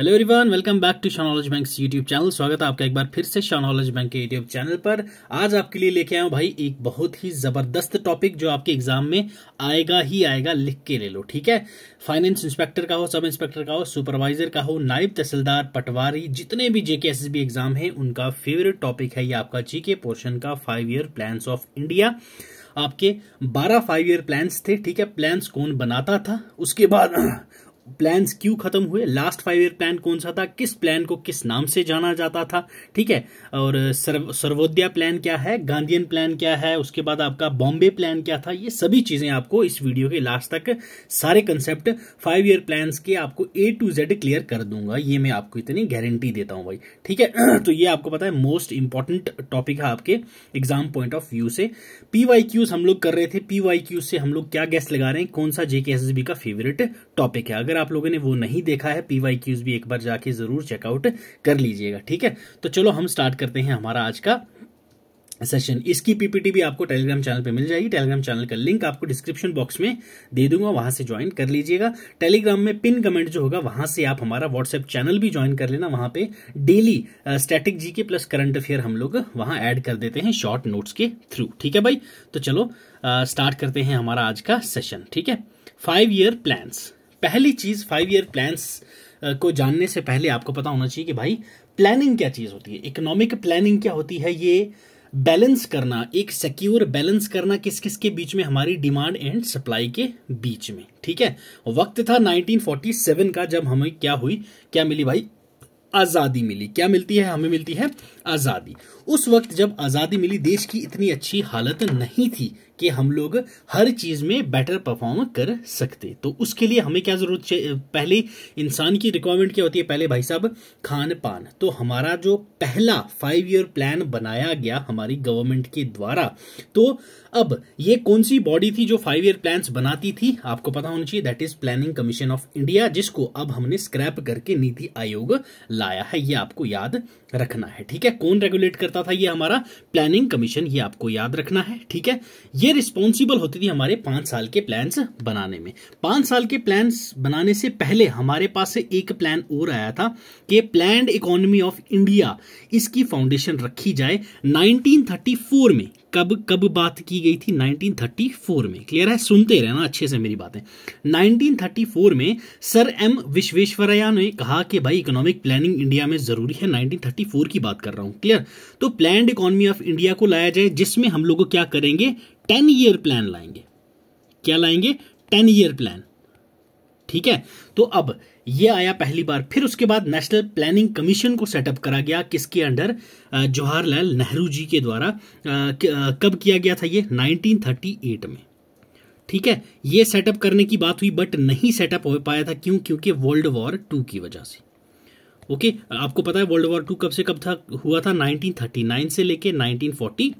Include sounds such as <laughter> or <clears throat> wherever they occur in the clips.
hello everyone welcome back to Shah bank YouTube channel स्वागत है आपका एक बार फिर से शाह बैंक के यूट्यूब चैनल पर आज आपके लिए लेके आया हूँ भाई एक बहुत ही ज़बरदस्त टॉपिक जो आपके एग्जाम में आएगा ही आएगा लिख के ले लो ठीक है फाइनेंस इंस्पेक्टर का हो सब इंस्पेक्टर का हो सुपरवाइजर का हो नायब तहसीलदार पटवारी जितने भी जेके एग्जाम है उनका फेवरेट टॉपिक है ये आपका जी पोर्शन का five year plan of India आपके 12 फाइव ईयर प्लान्स थे ठीक है प्लान्स कौन बनाता था उसके बाद प्लान्स क्यों खत्म हुए लास्ट फाइव ईयर प्लान कौन सा था किस प्लान को किस नाम से जाना जाता था ठीक है और सर्व सर्वोदया प्लान क्या है गांधीयन प्लान क्या है उसके बाद आपका बॉम्बे प्लान क्या था ये सभी चीज़ें आपको इस वीडियो के लास्ट तक सारे कंसेप्ट फाइव ईयर प्लान के आपको ए टू जेड क्लियर कर दूंगा ये मैं आपको इतनी गारंटी देता हूँ भाई ठीक है <clears throat> तो ये आपको पता है मोस्ट इंपॉर्टेंट टॉपिक है आपके एग्जाम पॉइंट ऑफ व्यू से क्यूज हम लोग कर रहे थे क्यूज से हम लोग क्या गैस लगा रहे हैं कौन सा जे का फेवरेट टॉपिक है अगर आप लोगों ने वो नहीं देखा है पी वाई क्यूज भी एक बार जाके ज़रूर चेकआउट कर लीजिएगा ठीक है तो चलो हम स्टार्ट करते हैं हमारा आज का सेशन इसकी पीपीटी भी आपको टेलीग्राम चैनल पे मिल जाएगी टेलीग्राम चैनल का लिंक आपको डिस्क्रिप्शन बॉक्स में दे दूंगा वहां से ज्वाइन कर लीजिएगा टेलीग्राम में पिन कमेंट जो होगा वहां से आप हमारा व्हाट्सएप चैनल भी ज्वाइन कर लेना वहां पे डेली स्टैटिक जी के प्लस करंट अफेयर हम लोग वहां ऐड कर देते हैं शॉर्ट नोट्स के थ्रू ठीक है भाई तो चलो स्टार्ट uh, करते हैं हमारा आज का सेशन ठीक है फाइव ईयर प्लान्स पहली चीज़ फाइव ईयर प्लान को जानने से पहले आपको पता होना चाहिए कि भाई प्लानिंग क्या चीज़ होती है इकोनॉमिक प्लानिंग क्या होती है ये बैलेंस करना एक सिक्योर बैलेंस करना किस किस के बीच में हमारी डिमांड एंड सप्लाई के बीच में ठीक है वक्त था 1947 का जब हमें क्या हुई क्या मिली भाई आज़ादी मिली क्या मिलती है हमें मिलती है आज़ादी उस वक्त जब आज़ादी मिली देश की इतनी अच्छी हालत नहीं थी कि हम लोग हर चीज़ में बेटर परफॉर्म कर सकते तो उसके लिए हमें क्या ज़रूरत पहले इंसान की रिक्वायरमेंट क्या होती है पहले भाई साहब खान पान तो हमारा जो पहला फाइव ईयर प्लान बनाया गया हमारी गवर्नमेंट के द्वारा तो अब ये कौन सी बॉडी थी जो फाइव ईयर प्लान बनाती थी आपको पता होना चाहिए that is planning commission of India जिसको अब हमने स्क्रैप करके नीति आयोग लाया है ये आपको याद रखना है ठीक है कौन रेगुलेट करता था ये हमारा प्लानिंग कमीशन ये आपको याद रखना है ठीक है ये रिस्पॉन्सिबल होती थी हमारे पांच साल के प्लान्स बनाने में पांच साल के प्लान्स बनाने से पहले हमारे पास से एक प्लान और आया था कि प्लैंड इकोनॉमी ऑफ इंडिया इसकी फाउंडेशन रखी जाए 1934 में कब कब बात की गई थी 1934 में क्लियर है सुनते रहना अच्छे से मेरी बातें 1934 में सर एम विश्वेश्वरया ने कहा कि भाई इकोनॉमिक प्लानिंग इंडिया में ज़रूरी है 1934 की बात कर रहा हूं क्लियर तो प्लान इकोनॉमी ऑफ इंडिया को लाया जाए जिसमें हम लोग क्या करेंगे टेन ईयर प्लान लाएंगे क्या लाएंगे टेन ईयर प्लान ठीक है तो अब ये आया पहली बार फिर उसके बाद नेशनल प्लानिंग कमीशन को सेटअप करा गया किसके अंडर जवाहरलाल नेहरू जी के द्वारा कब किया गया था ये 1938 में ठीक है ये सेटअप करने की बात हुई बट नहीं सेटअप हो पाया था क्यों क्योंकि वर्ल्ड वॉर टू की वजह से ओके आपको पता है वर्ल्ड वॉर टू कब से कब था हुआ था 1939 से लेके 1940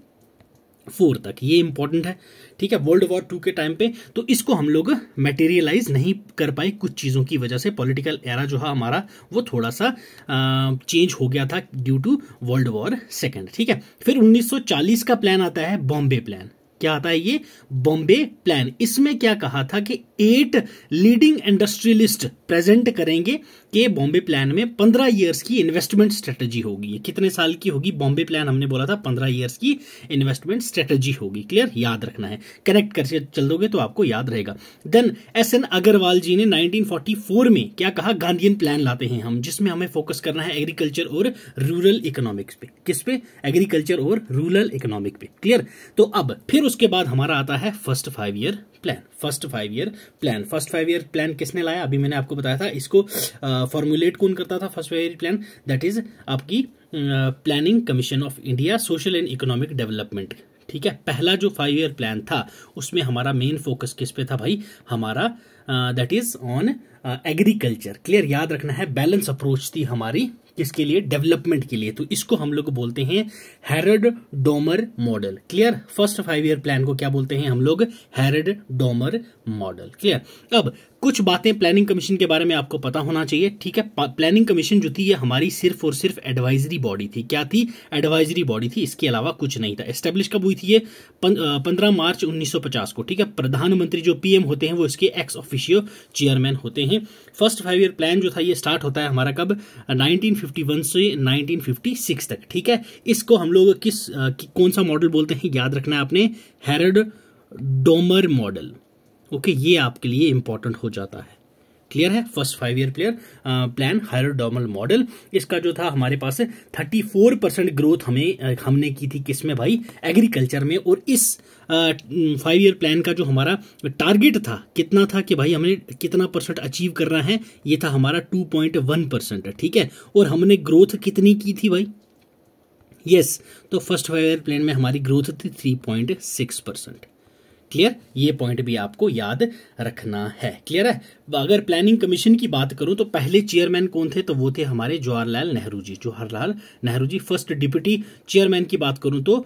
फोर तक ये इंपॉर्टेंट है ठीक है वर्ल्ड वॉर टू के टाइम पे तो इसको हम लोग मटेरियलाइज नहीं कर पाए कुछ चीज़ों की वजह से पॉलिटिकल एरा जो है हमारा वो थोड़ा सा चेंज हो गया था due to world war second ठीक है फिर 1940 का प्लान आता है बॉम्बे प्लान क्या आता है ये बॉम्बे प्लान इसमें क्या कहा था कि एट लीडिंग इंडस्ट्रियलिस्ट प्रेजेंट करेंगे कि बॉम्बे प्लान में पंद्रह ईयर्स की इन्वेस्टमेंट स्ट्रेटजी होगी कितने साल की होगी बॉम्बे प्लान हमने बोला था पंद्रह ईयर्स की इन्वेस्टमेंट स्ट्रेटजी होगी क्लियर याद रखना है कनेक्ट करके चल दोगे तो आपको याद रहेगा then S N Agrawal ji ने नाइनटीन में क्या कहा गांधीन प्लान लाते हैं हम जिसमें हमें फोकस करना है एग्रीकल्चर और रूरल इकोनॉमिक्स पे किस पे एग्रीकल्चर और रूरल इकोनॉमिक पे क्लियर तो अब फिर उसके बाद हमारा आता है first five year plan first five year plan first five year plan किसने लाया अभी मैंने आपको बताया था इसको फॉर्मुलेट कौन करता था first five year plan that is आपकी planning commission of India social and economic development ठीक है पहला जो फाइव ईयर प्लान था उसमें हमारा मेन फोकस किस पे था भाई हमारा that is on agriculture clear याद रखना है बैलेंस अप्रोच थी हमारी किसके लिए डेवलपमेंट के लिए तो इसको हम लोग बोलते हैं Harrod Domar model clear first five year plan को क्या बोलते हैं हम लोग हैरड डोमर मॉडल क्लियर अब कुछ बातें प्लानिंग कमीशन के बारे में आपको पता होना चाहिए ठीक है प्लानिंग कमीशन जो थी ये हमारी सिर्फ और सिर्फ एडवाइजरी बॉडी थी क्या थी एडवाइजरी बॉडी थी इसके अलावा कुछ नहीं था एस्टेब्लिश कब हुई थी ये पंद्रह मार्च 1950 को ठीक है प्रधानमंत्री जो पीएम होते हैं वो इसके एक्स ऑफिशियो चेयरमैन होते हैं फर्स्ट फाइव ईयर प्लान जो था ये स्टार्ट होता है हमारा कब 1951 से 1956 तक ठीक है इसको हम लोग किस कि, कौन सा मॉडल बोलते हैं याद रखना है आपने हेरड डोमर मॉडल ओके ये आपके लिए इंपॉर्टेंट हो जाता है क्लियर है first five year player plan Harrod Domar model इसका जो था हमारे पास थर्टी फोर परसेंट ग्रोथ हमें uh, हमने की थी किसमें भाई एग्रीकल्चर में और इस फाइव ईयर प्लान का जो हमारा टारगेट था कितना था कि भाई हमें कितना परसेंट अचीव करना है ये था हमारा टू पॉइंट वन परसेंट ठीक है और हमने ग्रोथ कितनी की थी भाई यस yes, तो फर्स्ट फाइव ईयर प्लान में हमारी ग्रोथ थी three point six percent clear ये पॉइंट भी आपको याद रखना है क्लियर है अगर प्लानिंग कमीशन की बात करूं तो पहले चेयरमैन कौन थे तो वो थे हमारे Jawaharlal Nehru ji Jawaharlal Nehru ji first deputy chairman की बात करूं तो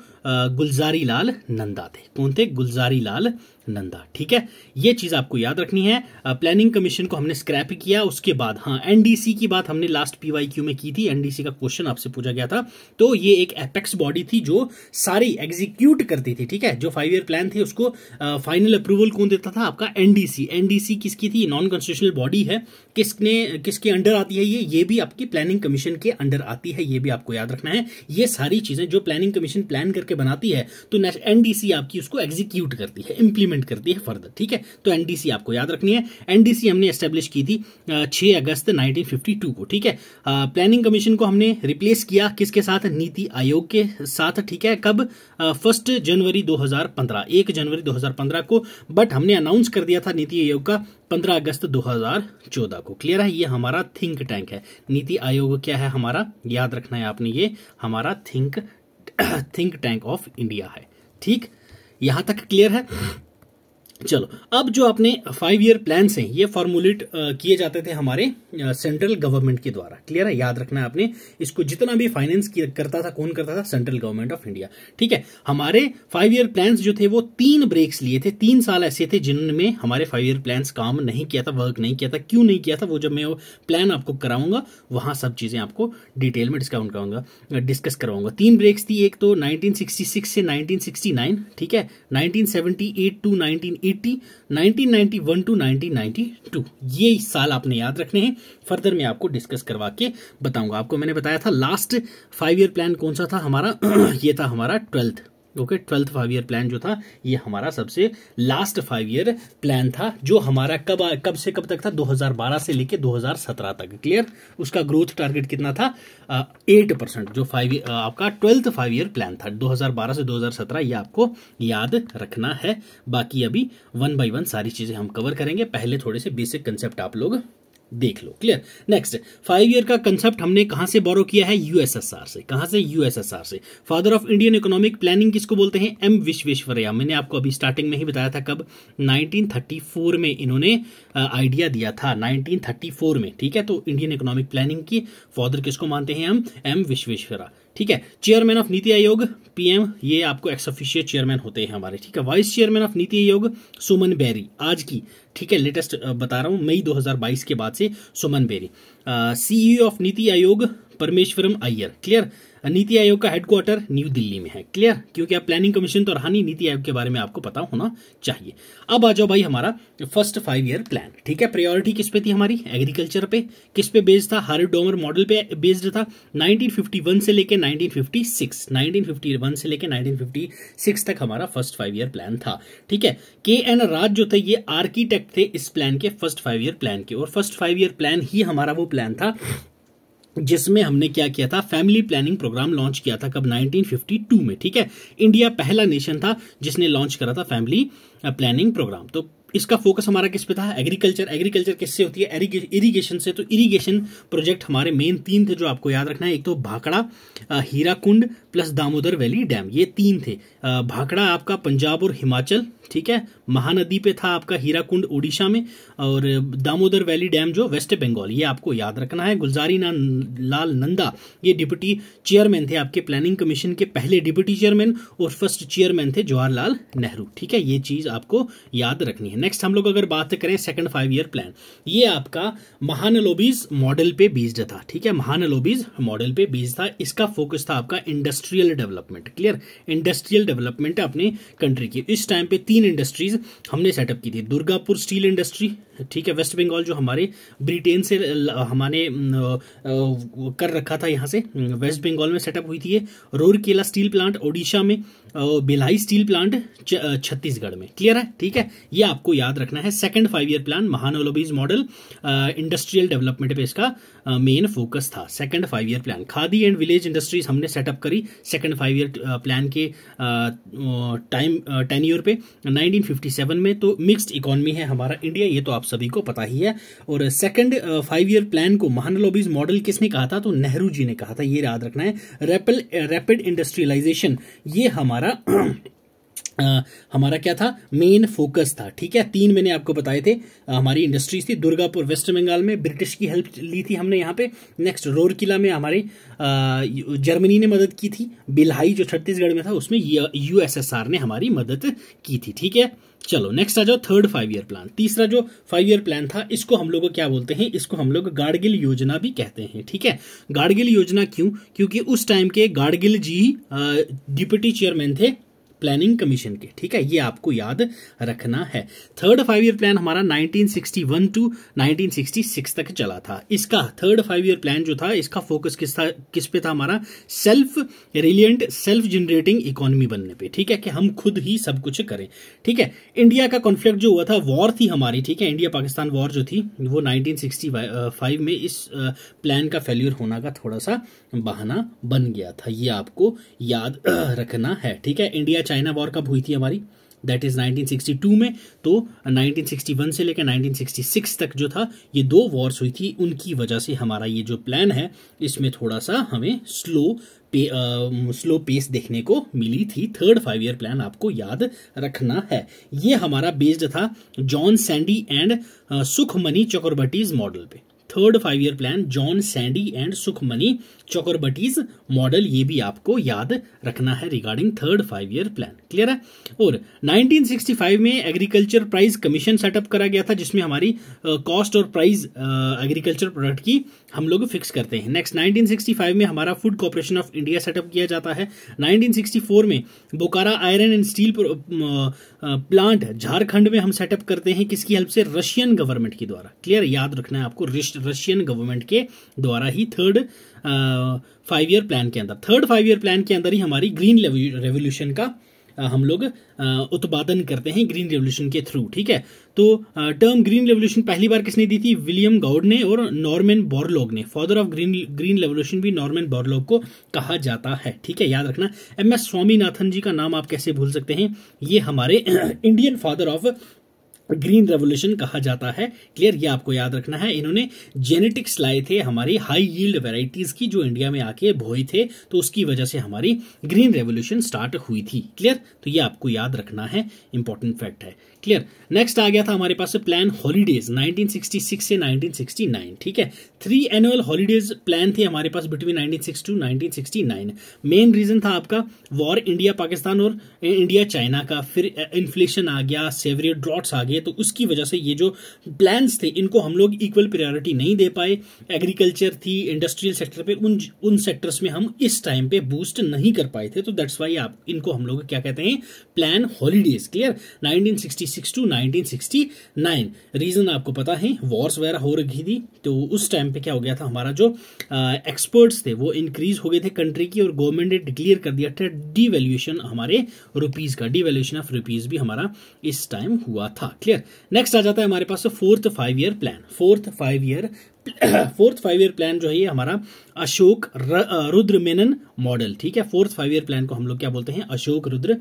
गुलजारी लाल नंदा थे कौन थे गुलजारी लाल नंदा ठीक है ये चीज़ आपको याद रखनी है प्लानिंग कमीशन को हमने स्क्रैप किया उसके बाद हाँ एनडीसी की बात हमने लास्ट पीवाईक्यू में की थी एनडीसी का क्वेश्चन आपसे पूछा गया था तो ये एक एपेक्स बॉडी थी जो सारी एग्जीक्यूट करती थी ठीक है जो फाइव ईयर प्लान थी उसको फाइनल अप्रूवल कौन देता था आपका एनडीसी एनडीसी किसकी थी नॉन कॉन्स्टिट्यूशनल बॉडी है किसने किसके अंडर आती है ये ये भी आपकी प्लानिंग कमीशन के अंडर आती है ये भी आपको याद रखना है ये सारी चीज़ें जो प्लानिंग कमीशन प्लान करके बनाती है तो एनडीसी आपकी उसको एग्जीक्यूट करती है इंप्लीमेंट इंप्लीमेंट करती है फर्दर ठीक है तो एनडीसी आपको याद रखनी है एनडीसी हमने एस्टेब्लिश की थी छह अगस्त 1952 को ठीक है प्लानिंग कमीशन को हमने रिप्लेस किया किसके साथ नीति आयोग के साथ ठीक है कब फर्स्ट जनवरी 2015 एक जनवरी 2015 को बट हमने अनाउंस कर दिया था नीति आयोग का 15 अगस्त 2014 को क्लियर है ये हमारा थिंक टैंक है नीति आयोग क्या है हमारा याद रखना है आपने ये हमारा think think tank of India है ठीक यहां तक क्लियर है चलो अब जो अपने फाइव ईयर प्लान हैं ये फॉर्मुलेट किए जाते थे हमारे सेंट्रल गवर्नमेंट के द्वारा क्लियर है याद रखना है आपने इसको जितना भी फाइनेंस करता था कौन करता था सेंट्रल गवर्नमेंट ऑफ इंडिया ठीक है हमारे फाइव ईयर प्लान जो थे वो तीन ब्रेक्स लिए थे तीन साल ऐसे थे जिनमें हमारे फाइव ईयर प्लान काम नहीं किया था वर्क नहीं किया था क्यों नहीं किया था वो जब मैं वो प्लान आपको कराऊंगा वहां सब चीजें आपको डिटेल में डिस्काउंट कराऊंगा डिस्कस कराऊंगा तीन ब्रेक्स थी एक तो नाइनटीन से नाइनटीन ठीक है नाइनटीन टू नाइनटीन 1991 टू 1992 ये साल आपने याद रखने हैं फर्दर मैं आपको डिस्कस करवा के बताऊंगा आपको मैंने बताया था लास्ट फाइव ईयर प्लान कौन सा था हमारा <clears throat> ये था हमारा twelfth okay twelfth five year plan जो था ये हमारा सबसे लास्ट फाइव ईयर प्लान था जो हमारा कब कब से कब तक था 2012 से लेके 2017 तक क्लियर उसका ग्रोथ टारगेट कितना था एट परसेंट जो फाइव आपका ट्वेल्थ फाइव ईयर प्लान था 2012 से 2017 ये आपको याद रखना है बाकी अभी वन बाई वन सारी चीज़ें हम कवर करेंगे पहले थोड़े से बेसिक कंसेप्ट आप लोग देख लो क्लियर नेक्स्ट फाइव ईयर का कंसेप्ट हमने कहां से बोरो किया है यूएसएसआर से कहां से यूएसएसआर से father of Indian economic planning किसको बोलते हैं एम विश्वेश्वरैया मैंने आपको अभी स्टार्टिंग में ही बताया था कब 1934 में इन्होंने आइडिया दिया था 1934 में ठीक है तो इंडियन इकोनॉमिक प्लानिंग की फादर किसको मानते हैं हम एम विश्वेश्वरा ठीक है चेयरमैन ऑफ नीति आयोग पीएम ये आपको एक्स ऑफिशियल चेयरमैन होते हैं हमारे ठीक है वाइस चेयरमैन ऑफ नीति आयोग सुमन बेरी आज की ठीक है लेटेस्ट बता रहा हूं मई 2022 के बाद से सुमन बेरी सीईओ ऑफ नीति आयोग परमेश्वरम अय्यर क्लियर नीति आयोग का हेडक्वार्टर न्यू दिल्ली में है क्लियर क्योंकि आप प्लानिंग कमीशन तो रहा नीति आयोग के बारे में आपको पता होना चाहिए अब आ जाओ भाई हमारा फर्स्ट फाइव ईयर प्लान ठीक है प्रायोरिटी किस पे थी हमारी एग्रीकल्चर पे किस पे बेस्ड था हर डोमर मॉडल पे बेस्ड था 1951 से लेके 1956 1951 से लेके 1956 तक हमारा फर्स्ट फाइव ईयर प्लान था ठीक है के एन राज जो थे ये आर्किटेक्ट थे इस प्लान के फर्स्ट फाइव ईयर प्लान के और फर्स्ट फाइव ईयर प्लान ही हमारा वो प्लान था जिसमें हमने क्या किया था फैमिली प्लानिंग प्रोग्राम लॉन्च किया था कब 1952 में ठीक है इंडिया पहला नेशन था जिसने लॉन्च करा था फैमिली प्लानिंग प्रोग्राम तो इसका फोकस हमारा किस पे था एग्रीकल्चर एग्रीकल्चर किससे होती है इरिगेशन से तो इरिगेशन प्रोजेक्ट हमारे मेन तीन थे जो आपको याद रखना है एक तो Bhakra Hirakud plus Damodar valley dam ये तीन थे भाखड़ा आपका पंजाब और हिमाचल ठीक है महानदी पे था आपका हीराकुंड उड़ीसा में और दामोदर वैली डैम जो वेस्ट बंगाल ये आपको याद रखना है गुलजारी लाल नंदा ये डिप्टी चेयरमैन थे आपके प्लानिंग कमीशन के पहले डिप्टी चेयरमैन और फर्स्ट चेयरमैन थे जवाहरलाल नेहरू ठीक है ये चीज आपको याद रखनी है नेक्स्ट हम लोग अगर बात करें सेकंड फाइव ईयर प्लान ये आपका महानलोबीज मॉडल पे बीज था ठीक है महानलोबीज मॉडल पे बीज था इसका फोकस था आपका industrial development clear industrial development अपने कंट्री की इस टाइम पे तीन इंडस्ट्रीज हमने सेटअप की थी दुर्गापुर स्टील इंडस्ट्री ठीक है वेस्ट बंगाल जो हमारे ब्रिटेन से हमारे कर रखा था यहाँ से वेस्ट बंगाल में सेटअप हुई थी रोरकेला स्टील प्लांट ओडिशा में बिलाई स्टील प्लांट छत्तीसगढ़ में क्लियर है ठीक है ये आपको याद रखना है second five year plan Mahalanobis model industrial development पे इसका मेन फोकस था second five year plan Khadi and village industries हमने सेटअप करी सेकंड फाइव ईयर प्लान के टाइम टेन ईयर पे 1957 में तो मिक्स्ड इकोनॉमी है हमारा इंडिया ये तो आप सभी को पता ही है और सेकंड फाइव ईयर प्लान को महानलोबीज मॉडल किसने कहा था तो नेहरू जी ने कहा था ये याद रखना है रैपिड इंडस्ट्रियलाइजेशन ये हमारा आ, हमारा क्या था मेन फोकस था ठीक है तीन मैंने आपको बताए थे आ, हमारी इंडस्ट्रीज थी दुर्गापुर वेस्ट बंगाल में ब्रिटिश की हेल्प ली थी हमने यहाँ पे नेक्स्ट रोर किला में हमारे जर्मनी ने मदद की थी बिल्हाई जो छत्तीसगढ़ में था उसमें यूएसएसआर ने हमारी मदद की थी ठीक है चलो नेक्स्ट आ जाओ थर्ड फाइव ईयर प्लान तीसरा जो फाइव ईयर प्लान था इसको हम लोग क्या बोलते हैं इसको हम लोग गाड़गिल योजना भी कहते हैं ठीक है गाड़गिल योजना क्यों क्योंकि उस टाइम के गाड़गिल जी डिप्यूटी चेयरमैन थे प्लानिंग कमीशन के ठीक है ये आपको याद रखना है थर्ड फाइव ईयर प्लान हमारा 1961 टू 1966 तक चला था इसका थर्ड फाइव ईयर प्लान जो था इसका फोकस किस था किस पे था हमारा self reliant self generating economy बनने पे ठीक है कि हम खुद ही सब कुछ करें ठीक है इंडिया का कॉन्फ्लिक्ट जो हुआ था वॉर थी हमारी ठीक है इंडिया पाकिस्तान वॉर जो थी वो नाइनटीन में इस प्लान का फेल्यूर होना का थोड़ा सा बहाना बन गया था ये आपको याद रखना है ठीक है इंडिया चाइना वॉर कब हुई थी हमारी दैट इज 1962 में तो 1961 से लेकर 1966 तक जो था ये दो वॉर्स हुई थी उनकी वजह से हमारा ये जो प्लान है इसमें थोड़ा सा हमें स्लो पे आ, स्लो पेस देखने को मिली थी थर्ड फाइव ईयर प्लान आपको याद रखना है ये हमारा बेस्ड था John Sandy and Sukhamoy Chakravarty's model पे third five year plan John Sandy and Sukhamoy Chakravarty's model ये भी आपको याद रखना है regarding third five year plan clear है और 1965 में एग्रीकल्चर प्राइस कमीशन सेटअप करा गया था जिसमें हमारी कॉस्ट uh, और प्राइस एग्रीकल्चर प्रोडक्ट की हम लोग फिक्स करते हैं नेक्स्ट 1965 में हमारा food corporation of India setup किया जाता है 1964 में Bokaro iron and steel plant Jharkhand में हम सेटअप करते हैं किसकी हेल्प से रशियन गवर्नमेंट के द्वारा क्लियर याद रखना है आपको रशियन गवर्नमेंट के द्वारा ही थर्ड फाइव ईयर प्लान के अंदर थर्ड फाइव ईयर प्लान के अंदर ही हमारी ग्रीन रेवोल्यूशन का हम लोग उत्पादन करते हैं ग्रीन रेवोल्यूशन के थ्रू ठीक है तो टर्म ग्रीन रेवोल्यूशन पहली बार किसने दी थी विलियम गाउड ने और नॉर्मन बोरलॉग ने father of green green revolution भी नॉर्मन बोरलॉग को कहा जाता है ठीक है याद रखना एम एस स्वामीनाथन जी का नाम आप कैसे भूल सकते हैं ये हमारे <clears throat> Indian father of green revolution कहा जाता है क्लियर ये आपको याद रखना है इन्होंने जेनेटिक्स लाए थे हमारी हाई यील्ड वेराइटीज की जो इंडिया में आके भोई थे तो उसकी वजह से हमारी ग्रीन रेवोल्यूशन स्टार्ट हुई थी क्लियर तो ये आपको याद रखना है इंपॉर्टेंट फैक्ट है क्लियर नेक्स्ट आ गया था हमारे पास प्लान हॉलीडेज 1966 से 1969 ठीक है थ्री एनुअल हॉलीडेज प्लान थे हमारे पास बिटवीन 1962 1969 मेन रीजन था आपका वॉर इंडिया पाकिस्तान और इंडिया चाइना का फिर इन्फ्लेशन आ गया सेवरियर ड्रॉट्स आ गए तो उसकी वजह से ये जो प्लान्स थे इनको हम लोग इक्वल प्रायोरिटी नहीं दे पाए एग्रीकल्चर थी इंडस्ट्रियल सेक्टर पे उन उन सेक्टर्स में हम इस टाइम पे बूस्ट नहीं कर पाए थे तो दैट्स वाई आप इनको हम लोग क्या कहते हैं plan holidays clear nineteen to nineteen reason आपको पता है वॉर्स वगैरह हो रखी थी तो उस टाइम पे क्या हो गया था हमारा जो एक्सपर्ट्स थे वो इंक्रीज हो गए थे कंट्री की और गवर्नमेंट ने डिक्लेयर कर दिया था डीवैल्यूएशन हमारे रुपीज़ का डीवैल्यूएशन ऑफ रुपीज़ भी हमारा इस टाइम हुआ था क्लियर नेक्स्ट आ जाता है हमारे पास fourth five year plan fourth five year fourth five year plan जो है ये हमारा अशोक रुद्र मेनन मॉडल ठीक है फोर्थ फाइव ईयर प्लान को हम लोग क्या बोलते हैं अशोक रुद्र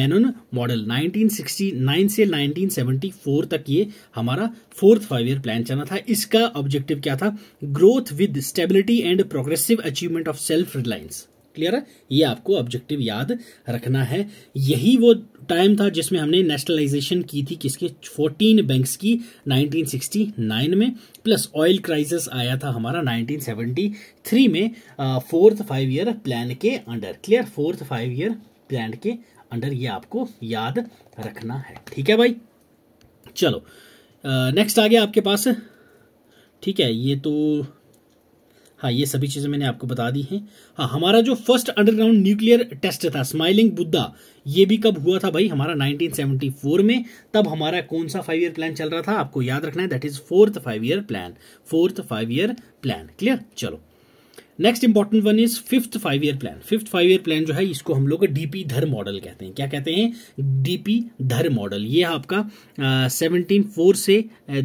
मेनन मॉडल 1969 से 1974 तक ये हमारा फोर्थ फाइव ईयर प्लान चला था इसका ऑब्जेक्टिव क्या था growth with stability and progressive achievement of self reliance clear है ये आपको ऑब्जेक्टिव याद रखना है यही वो टाइम था जिसमें हमने नेशनलाइजेशन की थी किसके 14 बैंक्स की 1969 में प्लस ऑयल क्राइसिस आया था हमारा 1973 में फोर्थ फाइव ईयर प्लान के under clear fourth five year plan के अंडर ये आपको याद रखना है ठीक है भाई चलो नेक्स्ट आ गया आपके पास ठीक है ये तो हाँ ये सभी चीज़ें मैंने आपको बता दी हैं हाँ हमारा जो फर्स्ट अंडरग्राउंड न्यूक्लियर टेस्ट था स्माइलिंग बुद्धा ये भी कब हुआ था भाई हमारा 1974 में तब हमारा कौन सा फाइव ईयर प्लान चल रहा था आपको याद रखना है that is fourth five year plan fourth five year plan clear चलो next important one is fifth five year plan fifth five year plan जो है इसको हम लोग डीपी धर मॉडल कहते हैं क्या कहते हैं डीपी धर मॉडल ये आपका सेवनटीन फोर से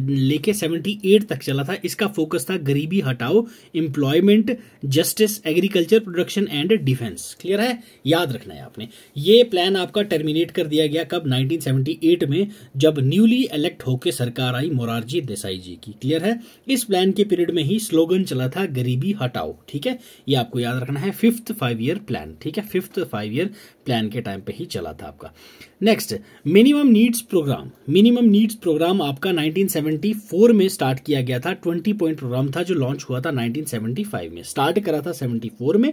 लेके सेवेंटी एट तक चला था इसका फोकस था गरीबी हटाओ employment justice agriculture production and defence clear है याद रखना है आपने ये प्लान आपका टर्मिनेट कर दिया गया कब नाइनटीन में जब न्यूली इलेक्ट होकर सरकार आई मोरारजी देसाई जी की क्लियर है इस प्लान के पीरियड में ही स्लोगन चला था गरीबी हटाओ ठीक ठीक है ये आपको याद रखना है फिफ्थ फाइव ईयर प्लान ठीक है फिफ्थ फाइव ईयर प्लान के टाइम पे ही चला था आपका next minimum needs programme minimum needs programme आपका 1974 में स्टार्ट किया गया था 20 पॉइंट प्रोग्राम था जो लॉन्च हुआ था 1975 में स्टार्ट करा था 74 में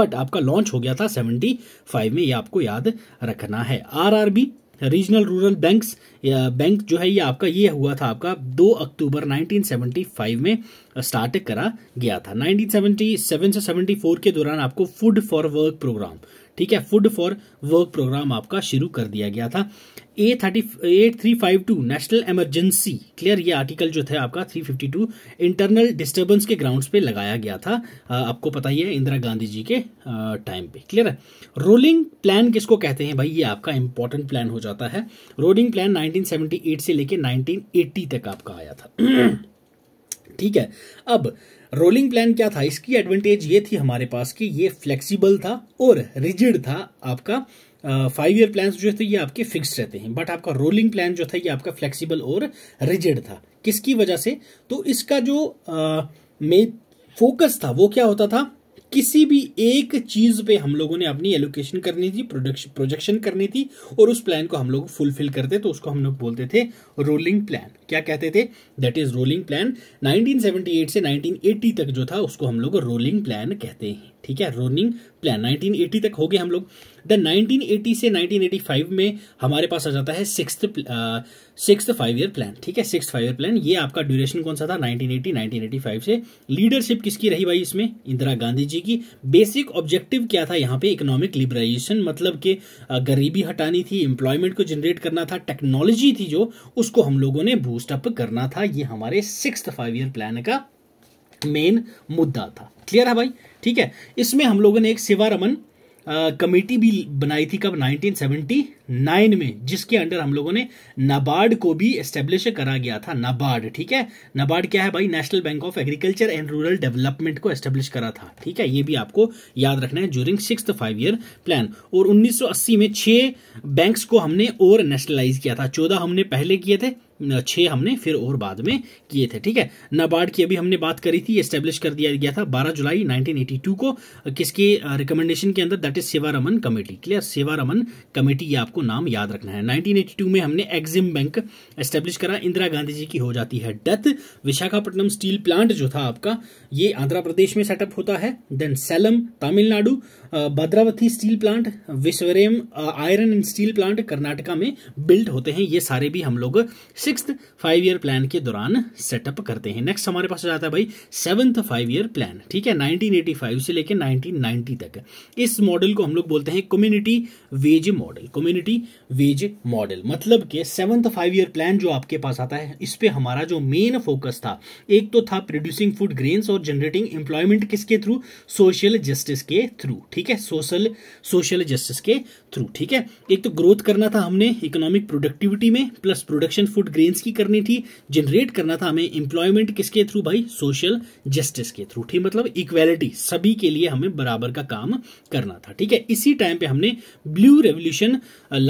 बट आपका लॉन्च हो गया था 75 में ये आपको याद रखना है RRB regional rural banks bank जो है ये आपका ये हुआ था आपका 2 अक्टूबर 1975 में स्टार्ट करा गया था 1977 से 74 के दौरान आपको फूड फॉर वर्क प्रोग्राम ठीक है फूड फॉर वर्क प्रोग्राम आपका शुरू कर दिया गया था a thirty eight three five two national emergency clear ये आर्टिकल जो था आपका three fifty two internal disturbance के ग्राउंड्स पे लगाया गया था आपको पता ही है इंदिरा गांधी जी के टाइम पे क्लियर है रोलिंग प्लान किसको कहते हैं भाई ये आपका इंपॉर्टेंट प्लान हो जाता है रोलिंग प्लान 1978 से लेके 1980 तक आपका आया था <clears throat> ठीक है अब रोलिंग प्लान क्या था इसकी एडवांटेज ये थी हमारे पास कि ये फ्लेक्सिबल था और रिजिड था आपका फाइव ईयर प्लान जो थे ये आपके फिक्स रहते हैं बट आपका रोलिंग प्लान जो था ये आपका फ्लेक्सिबल और रिजिड था किसकी वजह से तो इसका जो मेन फोकस था वो क्या होता था किसी भी एक चीज पे हम लोगों ने अपनी एलोकेशन करनी थी प्रोडक्शन प्रोजेक्शन करनी थी और उस प्लान को हम लोग फुलफिल करते तो उसको हम लोग बोलते थे रोलिंग प्लान क्या कहते थे दैट इज रोलिंग प्लान 1978 से 1980 तक जो था उसको हम लोग रोलिंग प्लान कहते हैं ठीक है रोलिंग प्लान 1980 तक हो गए हम लोग देन 1980 से 1985 में हमारे पास आ जाता है six six five year plan ठीक है सिक्स फाइव ईयर प्लान ये आपका ड्यूरेशन कौन सा था 1980 1985 से लीडरशिप किसकी रही भाई इसमें इंदिरा गांधी जी की बेसिक ऑब्जेक्टिव क्या था यहाँ पे इकोनॉमिक लिबराइजेशन मतलब कि uh, गरीबी हटानी थी एम्प्लॉयमेंट को जनरेट करना था टेक्नोलॉजी थी जो उसको हम लोगों ने बूस्टअप करना था ये हमारे सिक्स फाइव ईयर प्लान का मेन मुद्दा था क्लियर है भाई ठीक है इसमें हम लोगों ने एक सेवा रमन कमेटी भी बनाई थी कब 1970 नाइन में जिसके अंडर हम लोगों ने नाबार्ड को भी एस्टेब्लिश करा गया था नाबार्ड ठीक है नाबार्ड क्या है भाई national bank of agriculture and rural development को एस्टेब्लिश करा था ठीक है ये भी आपको याद रखना है during six five year plan और 1980 में छह बैंक्स को हमने और नेशनलाइज किया था चौदह हमने पहले किए थे छह हमने फिर और बाद में किए थे ठीक है नाबार्ड की अभी हमने बात करी थी एस्टेब्लिश कर दिया गया था 12 जुलाई 1982 को किसके रिकमेंडेशन uh, के अंदर दैट इज सेवा रमन कमेटी क्लियर सेवा रमन कमेटी ये आपको आपको नाम याद रखना है 1982 में हमने एग्जिम बैंक एस्टेब्लिश करा इंदिरा गांधी जी की हो जाती है डेथ विशाखापट्टनम स्टील प्लांट जो था आपका ये आंध्र प्रदेश में सेटअप होता है then Salem Tamil Nadu Bhadravati steel plant Visvesvaraya iron and steel plant Karnataka में बिल्ड होते हैं ये सारे भी हम लोग सिक्स फाइव ईयर प्लान के दौरान सेटअप करते हैं नेक्स्ट हमारे पास हो जाता है भाई सेवंथ फाइव ईयर प्लान ठीक है 1985 से लेकर 1990 तक इस मॉडल को हम लोग बोलते हैं community wage model community wage model मतलब के सेवंथ फाइव ईयर प्लान जो आपके पास आता है इस पर हमारा जो मेन फोकस था एक तो था प्रोड्यूसिंग फूड ग्रेन्स और जनरेटिंग एम्प्लॉयमेंट किसके थ्रू सोशल जस्टिस के थ्रू ठीक है सोशल सोशल जस्टिस के थ्रू ठीक है एक तो ग्रोथ करना था हमने इकोनॉमिक प्रोडक्टिविटी में प्लस प्रोडक्शन फूड ग्रेन्स की करनी थी जनरेट करना था हमें इंप्लॉयमेंट किसके थ्रू भाई सोशल जस्टिस के थ्रू ठीक मतलब इक्वेलिटी सभी के लिए हमें बराबर का काम करना था ठीक है इसी टाइम पे हमने ब्लू रेवोल्यूशन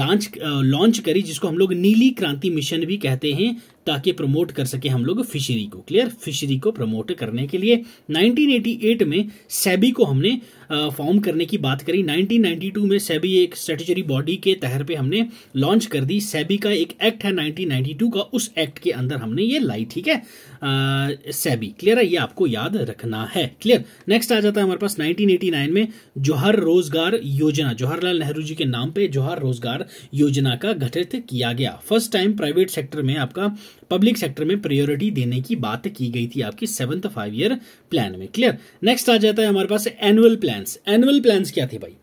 लॉन्च लॉन्च करी जिसको हम लोग नीली क्रांति मिशन भी कहते हैं ताकि प्रमोट कर सके हम लोग फिशरी को क्लियर फिशरी को प्रमोट करने के लिए 1988 में सेबी को हमने फॉर्म करने की बात करी 1992 में सेबी एक स्टेटरी बॉडी के तहर पे हमने लॉन्च कर दी सेबी का एक एक्ट है 1992 का उस एक्ट के अंदर हमने ये लाई ठीक है सेबी क्लियर है ये आपको याद रखना है क्लियर नेक्स्ट आ जाता है हमारे पास 1989 में जोहर रोजगार योजना जवाहरलाल नेहरू जी के नाम पे जोहर रोजगार योजना का गठित किया गया फर्स्ट टाइम प्राइवेट सेक्टर में आपका पब्लिक सेक्टर में प्रायोरिटी देने की बात की गई थी आपकी सेवंथ फाइव ईयर प्लान में क्लियर नेक्स्ट आ जाता है हमारे पास एनुअल प्लान एनुअल प्लान क्या थे भाई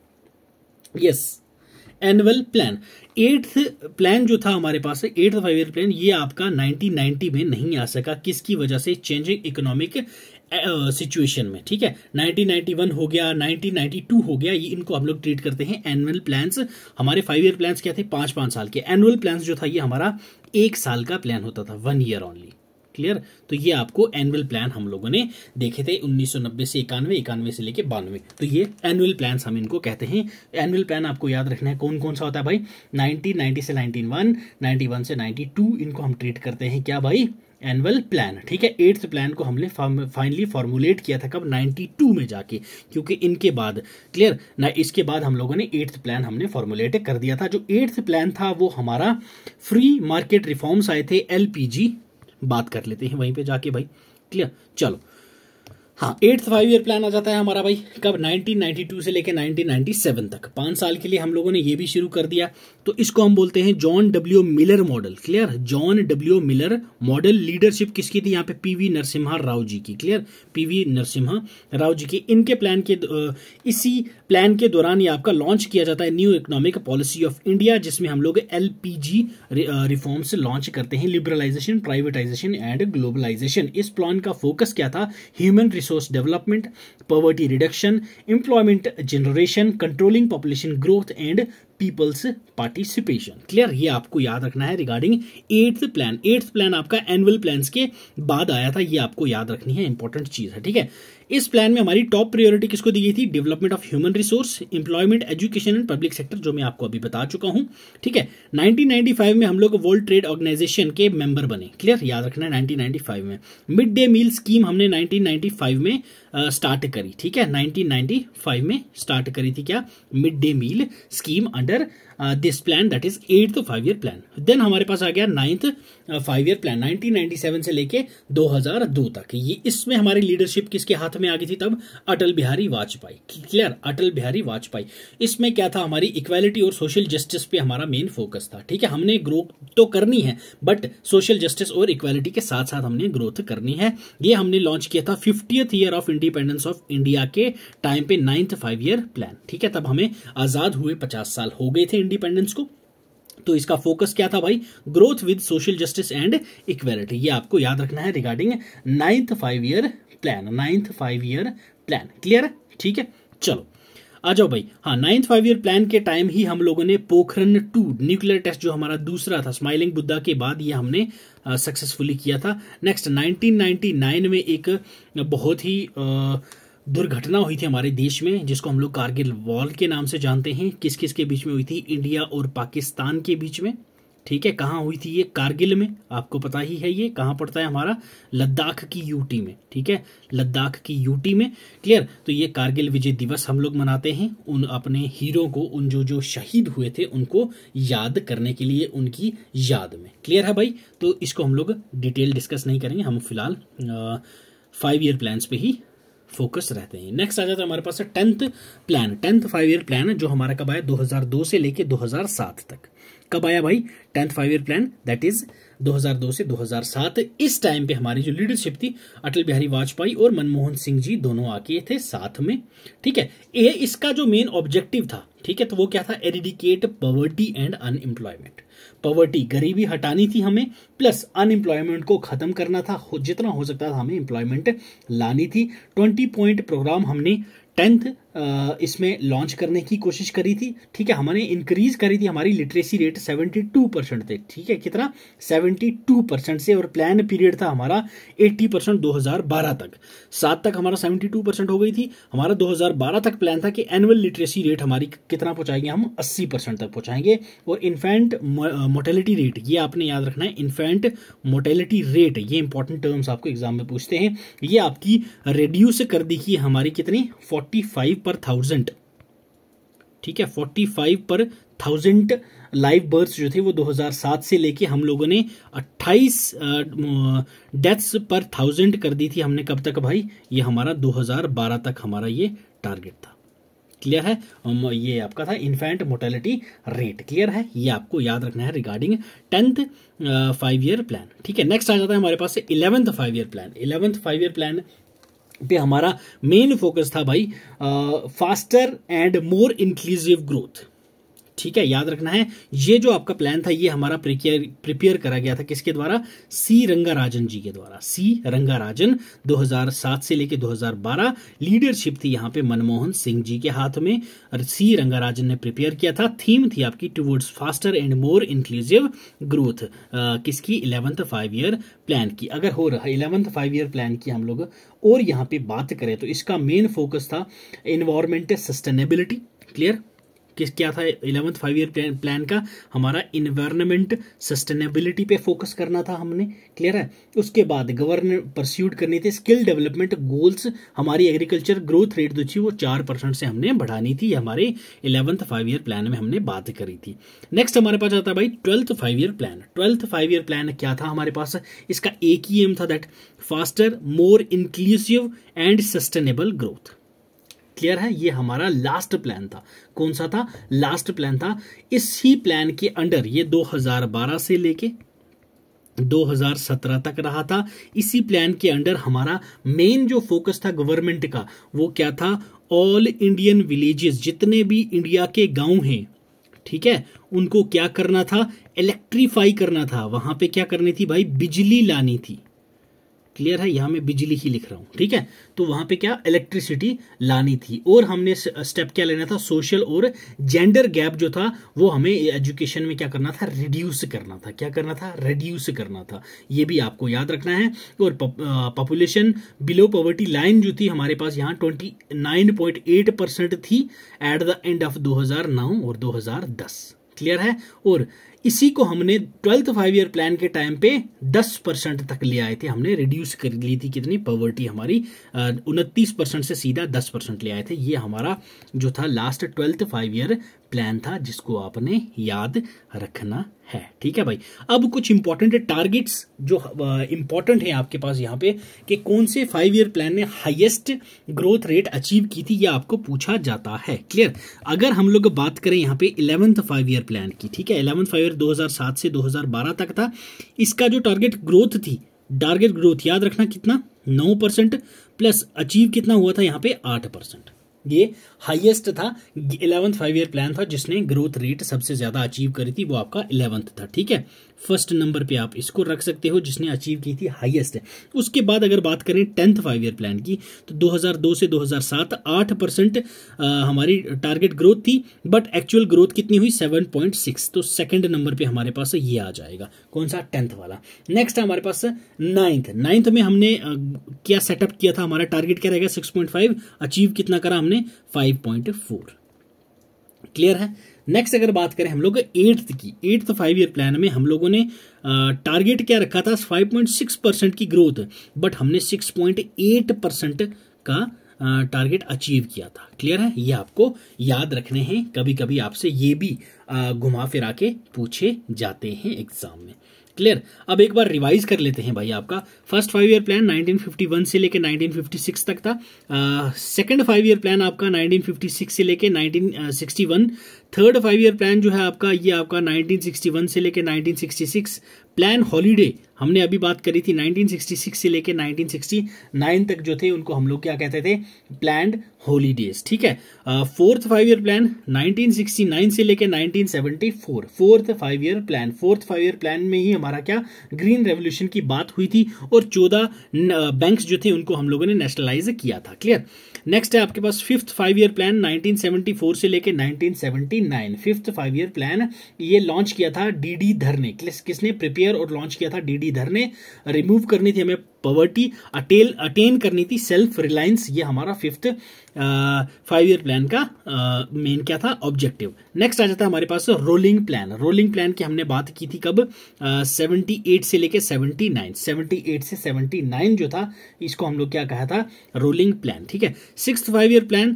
yes annual plan eighth plan जो था हमारे पास एट्थ फाइव ईयर प्लान ये आपका 1990 में नहीं आ सका किसकी वजह से चेंजिंग इकोनॉमिक सिचुएशन में ठीक है 1991 हो गया 1992 हो गया ये इनको हम लोग ट्रीट करते हैं एनुअल प्लान्स हमारे फाइव ईयर प्लान्स क्या थे पांच पांच साल के एनुअल प्लान्स जो था ये हमारा एक साल का प्लान होता था वन ईयर ओनली क्लियर तो ये आपको एनुअल प्लान हम लोगों ने देखे थे 1990 से इक्यानवे इक्यानवे से लेके बानवे तो ये एनुअल प्लान हम इनको कहते हैं एनुअल प्लान आपको याद रखना है कौन कौन सा होता है भाई नाइनटीन नाइन्टी से नाइनटीन वन वन से नाइन्टी टू इनको हम ट्रीट करते हैं क्या भाई एनुअल प्लान ठीक है एट्थ प्लान को हमने फाइनली फॉर्मुलेट किया था कब 92 में जाके क्योंकि इनके बाद क्लियर ना इसके बाद हम लोगों ने एट्थ प्लान हमने फॉर्मुलेट कर दिया था जो एट्थ प्लान था वो हमारा फ्री मार्केट रिफॉर्म्स आए थे एलपीजी बात कर लेते हैं वहीं पे जाके भाई क्लियर चलो हाँ एट्थ फाइव ईयर प्लान आ जाता है हमारा भाई कब 1992 से लेकर 1997 तक पांच साल के लिए हम लोगों ने ये भी शुरू कर दिया तो इसको हम बोलते हैं John W Miller model clear John W Miller model leadership किसकी थी यहाँ पे पीवी नरसिम्हा राव जी की क्लियर पीवी नरसिम्हा राव जी की इनके प्लान के इसी प्लान के दौरान ये आपका लॉन्च किया जाता है new economic policy of India जिसमें हम लोग एल रिफॉर्म्स लॉन्च करते हैं लिबरलाइजेशन प्राइवेटाइजेशन एंड ग्लोबलाइजेशन इस प्लान का फोकस क्या था human resource development poverty reduction employment generation controlling population growth and people's participation clear ये आपको याद रखना है regarding eighth plan eighth plan आपका एनुअल प्लान के बाद आया था ये आपको याद रखनी है इंपॉर्टेंट चीज है ठीक है इस प्लान में हमारी टॉप प्रायोरिटी किसको दी गई थी development of human resource employment education and public sector जो मैं आपको अभी बता चुका हूं ठीक है 1995 में हम लोग वर्ल्ड ट्रेड ऑर्गेनाइजेशन के मेंबर बने क्लियर याद रखना है 1995 में मिड डे मील स्कीम हमने 1995 में स्टार्ट करी ठीक है 1995 में स्टार्ट करी थी क्या mid day meal scheme under আমাদের this plan that is eighth five year plan then हमारे पास आ गया नाइन्थ फाइव ईयर प्लान 1997 से लेके 2002 तक ये इसमें हमारी लीडरशिप किसके हाथ में आ गई थी तब अटल बिहारी वाजपेयी क्लियर अटल बिहारी वाजपेयी इसमें क्या था हमारी इक्वालिटी और सोशल जस्टिस पे हमारा मेन फोकस था ठीक है हमने ग्रोथ तो करनी है बट सोशल जस्टिस और इक्वालिटी के साथ साथ हमने ग्रोथ करनी है ये हमने लॉन्च किया था fiftieth year of independence of India के टाइम पे नाइन्थ फाइव ईयर प्लान ठीक है तब हमें आज़ाद हुए पचास साल हो गए थे इंडिपेंडेंस को तो इसका फोकस क्या था भाई growth with social justice and equality ये आपको याद रखना है regarding ninth five year plan ninth five year plan clear है ठीक है चलो आ जाओ भाई हाँ नाइन्थ फाइव ईयर प्लान के टाइम ही हम लोगों ने पोखरन टू न्यूक्लियर टेस्ट जो हमारा दूसरा था स्माइलिंग बुद्धा के बाद ये हमने सक्सेसफुली किया था नेक्स्ट 1999 में एक बहुत ही आ, दुर्घटना हुई थी हमारे देश में जिसको हम लोग कारगिल वॉल के नाम से जानते हैं किस किस के बीच में हुई थी इंडिया और पाकिस्तान के बीच में ठीक है कहाँ हुई थी ये कारगिल में आपको पता ही है ये कहाँ पड़ता है हमारा लद्दाख की यूटी में ठीक है लद्दाख की यूटी में क्लियर तो ये कारगिल विजय दिवस हम लोग मनाते हैं उन अपने हीरो को उन जो जो शहीद हुए थे उनको याद करने के लिए उनकी याद में क्लियर है भाई तो इसको हम लोग डिटेल डिस्कस नहीं करेंगे हम फिलहाल फाइव ईयर प्लान्स पे ही फोकस रहते हैं नेक्स्ट आ जाता है हमारे पास है tenth plan tenth five year plan जो हमारा कब आया 2002 से लेके 2007 तक कब आया भाई tenth five year plan that is 2002 से 2007 इस टाइम पे हमारी जो लीडरशिप थी अटल बिहारी वाजपेयी और मनमोहन सिंह जी दोनों आके थे साथ में ठीक है ये इसका जो मेन ऑब्जेक्टिव था ठीक है तो वो क्या था eradicate poverty and unemployment poverty गरीबी हटानी थी हमें प्लस अनएम्प्लॉयमेंट को ख़त्म करना था जितना हो सकता था हमें एम्प्लॉयमेंट लानी थी ट्वेंटी पॉइंट प्रोग्राम हमने टेंथ इसमें लॉन्च करने की कोशिश करी थी ठीक है हमने इंक्रीज करी थी हमारी लिटरेसी रेट 72 परसेंट थे ठीक है कितना 72 परसेंट से और प्लान पीरियड था हमारा 80 परसेंट दो तक सात तक हमारा 72 परसेंट हो गई थी हमारा 2012 तक प्लान था कि एनुअल लिटरेसी रेट हमारी कितना पहुंचाएंगे हम 80 परसेंट तक पहुंचाएंगे और इन्फेंट मोटेलिटी रेट ये आपने याद रखना है इन्फेंट मोटेलिटी रेट ये इंपॉर्टेंट टर्म्स आपको एग्जाम में पूछते हैं ये आपकी रेड्यूस कर दी हमारी कितनी फोर्टी पर थाउजेंड ठीक है फोर्टी फाइव पर थाउजेंड लाइव बर्थ जो थे वो 2007 से लेके हम लोगों ने 28 डेथ्स पर थाउजेंड कर दी थी हमने कब तक भाई ये हमारा 2012 तक हमारा ये टारगेट था क्लियर है ये आपका था इन्फेंट मोर्टेलिटी रेट क्लियर है ये आपको याद रखना है regarding tenth five year plan ठीक है नेक्स्ट आ जाता है हमारे पास eleventh five year plan eleventh five year plan पे हमारा मेन फोकस था भाई faster and more inclusive growth ठीक है याद रखना है ये जो आपका प्लान था ये हमारा प्रिपेयर करा गया था किसके द्वारा सी रंगाराजन जी के द्वारा सी रंगाराजन 2007 से लेकर 2012 लीडरशिप थी यहाँ पे मनमोहन सिंह जी के हाथ में और सी रंगाराजन ने प्रिपेयर किया था थीम थी आपकी towards faster and more inclusive growth किसकी इलेवंथ फाइव ईयर प्लान की अगर हो रहा है इलेवंथ फाइव ईयर प्लान की हम लोग और यहाँ पे बात करें तो इसका मेन फोकस था इन्वायरमेंट सस्टेनेबिलिटी क्लियर किस क्या था इलेवंथ फाइव ईयर प्लान का हमारा इन्वायरमेंट सस्टेनेबिलिटी पे फोकस करना था हमने क्लियर है उसके बाद गवर्न परस्यूड करनी थी स्किल डेवलपमेंट गोल्स हमारी एग्रीकल्चर ग्रोथ रेट जो थी वो चार परसेंट से हमने बढ़ानी थी हमारे इलेवंथ फाइव ईयर प्लान में हमने बात करी थी नेक्स्ट हमारे पास आता है भाई twelfth five year plan twelfth five year plan क्या था हमारे पास इसका एक ही एम था that faster more inclusive and sustainable growth clear है ये हमारा लास्ट प्लान था कौन सा था लास्ट प्लान था इसी प्लान के अंडर ये 2012 से लेके 2017 तक रहा था इसी प्लान के अंडर हमारा मेन जो फोकस था गवर्नमेंट का वो क्या था ऑल इंडियन विलेजेस जितने भी इंडिया के गांव हैं ठीक है उनको क्या करना था इलेक्ट्रीफाई करना था वहां पे क्या करनी थी भाई बिजली लानी थी क्लियर है यहाँ मैं बिजली ही लिख रहा हूँ ठीक है तो वहाँ पे क्या इलेक्ट्रिसिटी लानी थी और हमने स्टेप क्या लेना था सोशल और जेंडर गैप जो था वो हमें एजुकेशन में क्या करना था रिड्यूस करना था क्या करना था रिड्यूस करना था ये भी आपको याद रखना है और पॉपुलेशन बिलो पॉवर्टी लाइन जो थी हमारे पास यहाँ twenty nine point eight percent थी एट द एंड ऑफ दो हजार नौ और दो हजार दस क्लियर है और इसी को हमने ट्वेल्थ फाइव ईयर प्लान के टाइम पे दस परसेंट तक ले आए थे हमने रिड्यूस कर ली थी कितनी पॉवर्टी हमारी उनतीस परसेंट से सीधा दस परसेंट ले आए थे ये हमारा जो था last twelfth five year plan था जिसको आपने याद रखना है ठीक है भाई अब कुछ इंपॉर्टेंट टारगेट्स जो इंपॉर्टेंट हैं आपके पास यहाँ पे कि कौन से फाइव ईयर प्लान ने हाईएस्ट ग्रोथ रेट अचीव की थी यह आपको पूछा जाता है क्लियर अगर हम लोग बात करें यहाँ पे इलेवंथ फाइव ईयर प्लान की ठीक है इलेवंथ फाइव ईयर 2007 से 2012 तक था इसका जो टारगेट ग्रोथ थी टारगेट ग्रोथ याद रखना कितना नौ परसेंट प्लस अचीव कितना हुआ था यहाँ पर आठ परसेंट ये हाईएस्ट था इलेवंथ फाइव ईयर प्लान था जिसने ग्रोथ रेट सबसे ज्यादा अचीव करी थी वो आपका इलेवंथ था ठीक है फर्स्ट नंबर पे आप इसको रख सकते हो जिसने अचीव की थी हाईएस्ट है उसके बाद अगर बात करें टेंथ फाइव ईयर प्लान की तो 2002 से 2007 आठ परसेंट हमारी टारगेट ग्रोथ थी बट एक्चुअल ग्रोथ कितनी हुई 7.6 तो सेकंड नंबर पे हमारे पास ये आ जाएगा कौन सा टेंथ वाला नेक्स्ट हमारे पास नाइन्थ नाइन्थ में हमने क्या सेटअप किया था हमारा टारगेट क्या रहेगा सिक्स अचीव कितना करा हमने फाइव क्लियर है नेक्स्ट अगर बात करें हम लोग एट्थ की एट्थ फाइव ईयर प्लान में हम लोगों ने टारगेट क्या रखा था 5.6 परसेंट की ग्रोथ बट हमने 6.8 परसेंट का टारगेट अचीव किया था क्लियर है ये आपको याद रखने हैं कभी कभी आपसे ये भी घुमा फिरा के पूछे जाते हैं एग्जाम में क्लियर अब एक बार रिवाइज कर लेते हैं भाई आपका फर्स्ट फाइव ईयर प्लान 1951 से लेकर 1956 तक था सेकंड फाइव ईयर प्लान आपका 1956 से लेकर 1961 थर्ड फाइव ईयर प्लान जो है आपका ये आपका 1961 से लेकर 1966 प्लान हॉलीडे हमने अभी बात करी थी 1966 से लेकर 1969 तक जो थे उनको हम लोग क्या कहते थे प्लान हॉलीडेज ठीक है फोर्थ फाइव ईयर प्लान 1969 से लेकर 1974 fourth five year plan fourth five year plan में ही हमारा क्या ग्रीन रेवोल्यूशन की बात हुई थी और चौदह बैंक्स uh, जो थे उनको हम लोगों ने नेशनलाइज किया था क्लियर नेक्स्ट है आपके पास फिफ्थ फाइव ईयर प्लान 1974 से लेकर 1979 फिफ्थ फाइव ईयर प्लान ये लॉन्च किया था डीडी धर ने किसने प्रिपेयर और लॉन्च किया था डीडी ऑलरेडी इधर ने रिमूव करनी थी हमें पॉवर्टी अटेल अटेन करनी थी सेल्फ रिलायंस ये हमारा फिफ्थ फाइव ईयर प्लान का मेन क्या था ऑब्जेक्टिव नेक्स्ट आ जाता है हमारे पास रोलिंग प्लान रोलिंग प्लान की हमने बात की थी कब सेवेंटी एट से लेके सेवेंटी नाइन सेवेंटी एट से सेवेंटी नाइन जो था इसको हम लोग क्या कहा था रोलिंग प्लान ठीक है सिक्स फाइव ईयर प्लान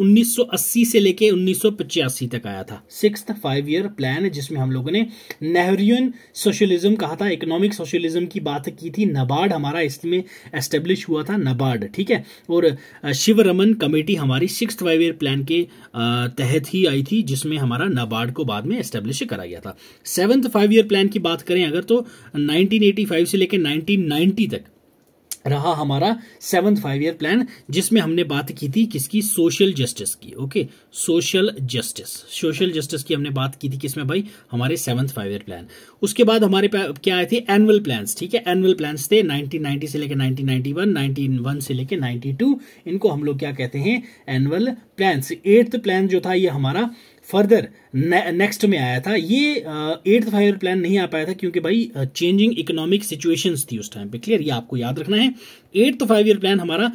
उन्नीस सौ अस्सी से लेके उन्नीस सौ पचासी तक आया था सिक्स फाइव ईयर प्लान जिसमें हम लोगों ने नेहरियन सोशलिज्म कहा था इकोनॉमिक सोशलिज्म की बात की थी नबार्ड हमारा इसमें एस्टेब्लिश हुआ था नबार्ड ठीक है और शिवरमन कमेटी हमारी सिक्स फाइव ईयर प्लान के तहत ही आई थी जिसमें हमारा नाबार्ड को बाद में एस्टेब्लिश करा गया था सेवन्थ फाइव ईयर प्लान की बात करें अगर तो 1985 से लेकर 1990 तक रहा हमारा सेवन्थ फाइव ईयर प्लान जिसमें हमने बात की थी किसकी सोशल जस्टिस की okay social justice social justice की हमने बात की थी किसमें भाई हमारे सेवन्थ फाइव ईयर प्लान उसके बाद हमारे क्या आए थे एनुअल प्लान्स ठीक है एनुअल प्लान्स थे 1990 से लेकर 1991 91 से लेकर 92 इनको हम लोग क्या कहते हैं एनुअल प्लान्स एट्थ प्लान जो था ये हमारा फर्दर नेक्स्ट में आया था ये एट्थ फाइव ईयर प्लान नहीं आ पाया था क्योंकि भाई चेंजिंग इकोनॉमिक सिचुएशंस थी उस टाइम पे क्लियर ये आपको याद रखना है एट्थ फाइव ईयर प्लान हमारा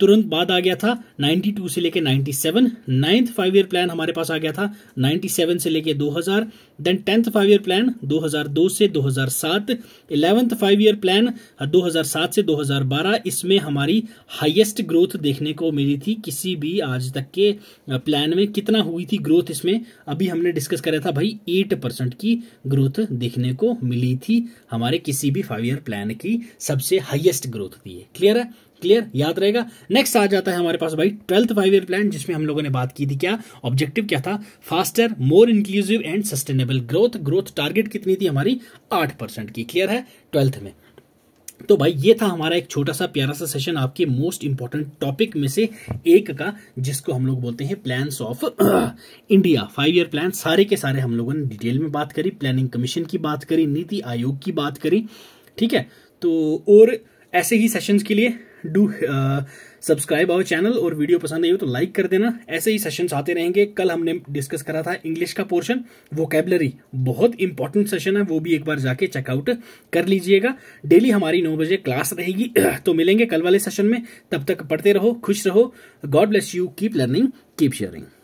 तुरंत बाद आ गया था 92 से लेके 97 नाइन्थ फाइव ईयर प्लान हमारे पास आ गया था 97 से लेके 2000 then tenth five year plan 2002 से 2007 इलेवंथ फाइव ईयर प्लान 2007 से 2012 इसमें हमारी हाईएस्ट ग्रोथ देखने को मिली थी किसी भी आज तक के प्लान में कितना हुई थी ग्रोथ इसमें अभी हमने डिस्कस करा था भाई एट परसेंट की ग्रोथ देखने को मिली थी हमारे किसी भी फाइव ईयर प्लान की सबसे हाईएस्ट ग्रोथ थी क्लियर है क्लियर याद रहेगा नेक्स्ट आ जाता है हमारे पास भाई ट्वेल्थ फाइव ईयर प्लान जिसमें हम लोगों ने बात की थी क्या ऑब्जेक्टिव क्या था faster more inclusive and sustainable growth growth target कितनी थी हमारी आठ परसेंट की क्लियर है ट्वेल्थ में तो भाई ये था हमारा एक छोटा सा प्यारा सा सेशन आपके मोस्ट इंपॉर्टेंट टॉपिक में से एक का जिसको हम लोग बोलते हैं plans of India five year plan सारे के सारे हम लोगों ने डिटेल में बात करी प्लानिंग कमीशन की बात करी नीति आयोग की बात करी ठीक है तो और ऐसे ही सेशंस के लिए डू सब्सक्राइब आवर चैनल और वीडियो पसंद आई हो तो लाइक कर देना ऐसे ही सेशन आते रहेंगे कल हमने डिस्कस करा था इंग्लिश का पोर्शन वोकेबलरी बहुत इंपॉर्टेंट सेशन है वो भी एक बार जाके चेकआउट कर लीजिएगा डेली हमारी नौ बजे क्लास रहेगी <clears throat> तो मिलेंगे कल वाले सेशन में तब तक पढ़ते रहो खुश रहो God bless you keep learning keep sharing